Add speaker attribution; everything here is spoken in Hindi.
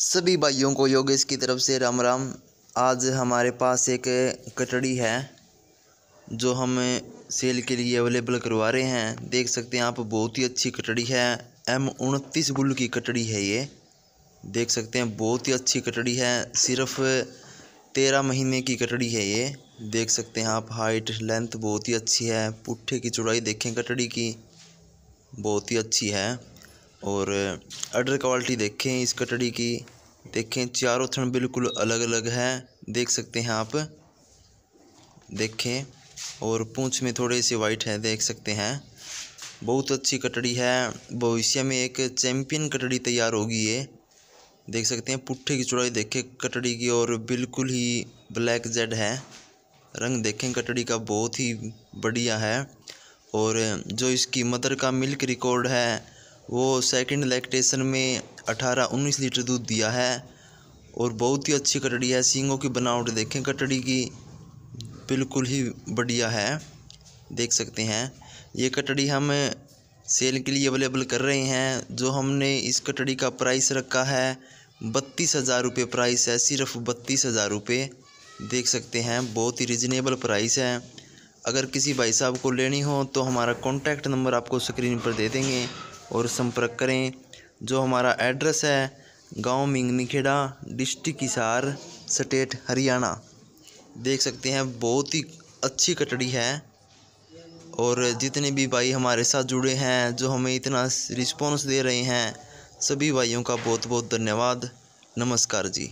Speaker 1: सभी भाइयों को योगेश की तरफ से राम राम आज हमारे पास एक कटड़ी है जो हम सेल के लिए अवेलेबल करवा रहे हैं देख सकते हैं आप बहुत ही अच्छी कटड़ी है एम उनतीस गुल की कटड़ी है ये देख सकते हैं बहुत ही अच्छी कटड़ी है सिर्फ तेरह महीने की कटड़ी है ये देख सकते हैं आप हाइट लेंथ बहुत ही अच्छी है पुट्ठे की चौड़ाई देखें कटड़ी की बहुत ही अच्छी है और अडर क्वालिटी देखें इस कटड़ी की देखें चारों थन बिल्कुल अलग अलग है देख सकते हैं आप देखें और पूंछ में थोड़े से वाइट है देख सकते हैं बहुत अच्छी कटड़ी है भविष्य में एक चैम्पियन कटड़ी तैयार होगी ये देख सकते हैं पुट्ठे की चौड़ाई देखें कटड़ी की और बिल्कुल ही ब्लैक जेड है रंग देखें कटड़ी का बहुत ही बढ़िया है और जो इसकी मदर का मिल्क रिकॉर्ड है वो सेकंड लैक्टेशन में 18-19 लीटर दूध दिया है और बहुत ही अच्छी कटड़ी है सींगों की बनावट देखें कटड़ी की बिल्कुल ही बढ़िया है देख सकते हैं ये कटड़ी हम सेल के लिए अवेलेबल कर रहे हैं जो हमने इस कटड़ी का प्राइस रखा है बत्तीस हज़ार रुपये प्राइस है सिर्फ बत्तीस हज़ार रुपये देख सकते हैं बहुत ही रिजनेबल प्राइस है अगर किसी भाई साहब को लेनी हो तो हमारा कॉन्टैक्ट नंबर आपको स्क्रीन पर दे देंगे और संपर्क करें जो हमारा एड्रेस है गांव मिंगनीखेड़ा डिस्ट्रिक्ट हिसार स्टेट हरियाणा देख सकते हैं बहुत ही अच्छी कटड़ी है और जितने भी भाई हमारे साथ जुड़े हैं जो हमें इतना रिस्पॉन्स दे रहे हैं सभी भाइयों का बहुत बहुत धन्यवाद नमस्कार जी